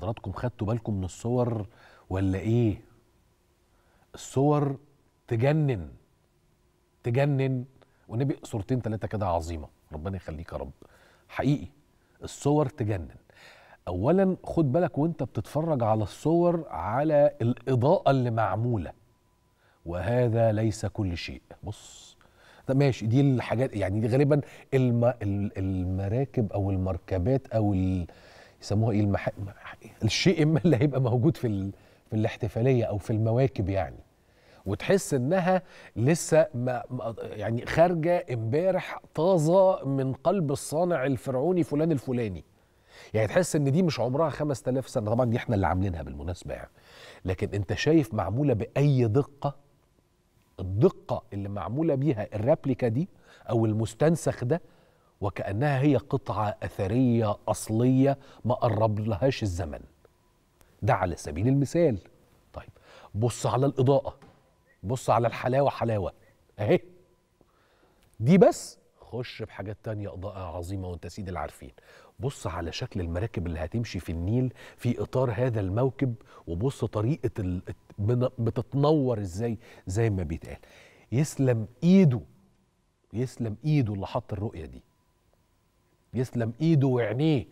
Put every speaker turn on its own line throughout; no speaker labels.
حضراتكم خدتوا بالكم من الصور ولا ايه الصور تجنن تجنن والنبي صورتين ثلاثه كده عظيمه ربنا يخليك يا رب حقيقي الصور تجنن اولا خد بالك وانت بتتفرج على الصور على الاضاءه اللي معموله وهذا ليس كل شيء بص ده ماشي دي الحاجات يعني دي غالبا الم المراكب او المركبات او ال يسموها ايه المح... الشيء اما اللي هيبقى موجود في ال... في الاحتفاليه او في المواكب يعني وتحس انها لسه ما يعني خارجه امبارح طازه من قلب الصانع الفرعوني فلان الفلاني يعني تحس ان دي مش عمرها 5000 سنه طبعا دي احنا اللي عاملينها بالمناسبه يعني لكن انت شايف معموله باي دقه الدقه اللي معموله بيها الرابليكا دي او المستنسخ ده وكأنها هي قطعة أثرية أصلية ما قرب لهاش الزمن ده على سبيل المثال طيب بص على الإضاءة بص على الحلاوة حلاوة أهي دي بس خش بحاجات تانية إضاءة عظيمة وأنت سيد العارفين بص على شكل المراكب اللي هتمشي في النيل في إطار هذا الموكب وبص طريقة ال... بتتنور إزاي زي ما بيتقال يسلم إيده يسلم إيده اللي حط الرؤية دي يسلم ايده وعينيه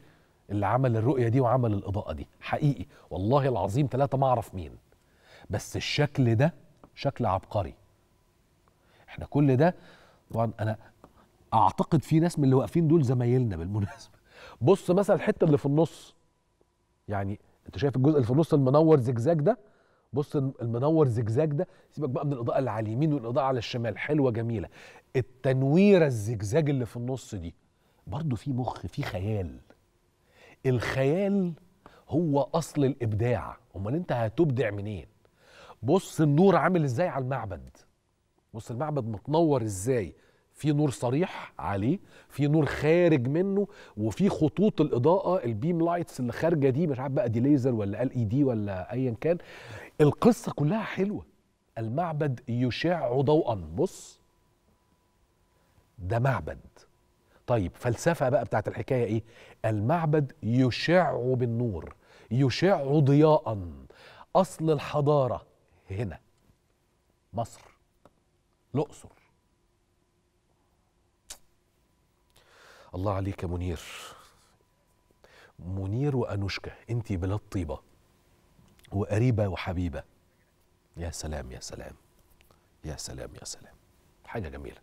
اللي عمل الرؤية دي وعمل الإضاءة دي حقيقي والله العظيم ثلاثة ما أعرف مين بس الشكل ده شكل عبقري احنا كل ده طبعا انا اعتقد في ناس من اللي واقفين دول زمايلنا بالمناسبه بص مثلا الحته اللي في النص يعني انت شايف الجزء اللي في النص المنور زجزاج ده بص المنور زجزاج ده سيبك بقى من الاضاءه اللي على اليمين والاضاءه على الشمال حلوه جميله التنويره الزجزاج اللي في النص دي برضه في مخ في خيال الخيال هو اصل الابداع امال انت هتبدع منين بص النور عامل ازاي على المعبد بص المعبد متنور ازاي في نور صريح عليه في نور خارج منه وفي خطوط الاضاءه البيم لايتس اللي خارجه دي مش عارف بقى دي ليزر ولا ال اي دي ولا ايا كان القصه كلها حلوه المعبد يشع ضوءا بص ده معبد طيب فلسفة بقى بتاعت الحكاية إيه؟ المعبد يشع بالنور يشع ضياء أصل الحضارة هنا مصر الأقصر الله عليك يا منير منير وأنوشكا أنت بلاد طيبة وقريبة وحبيبة يا سلام يا سلام يا سلام يا سلام حاجة جميلة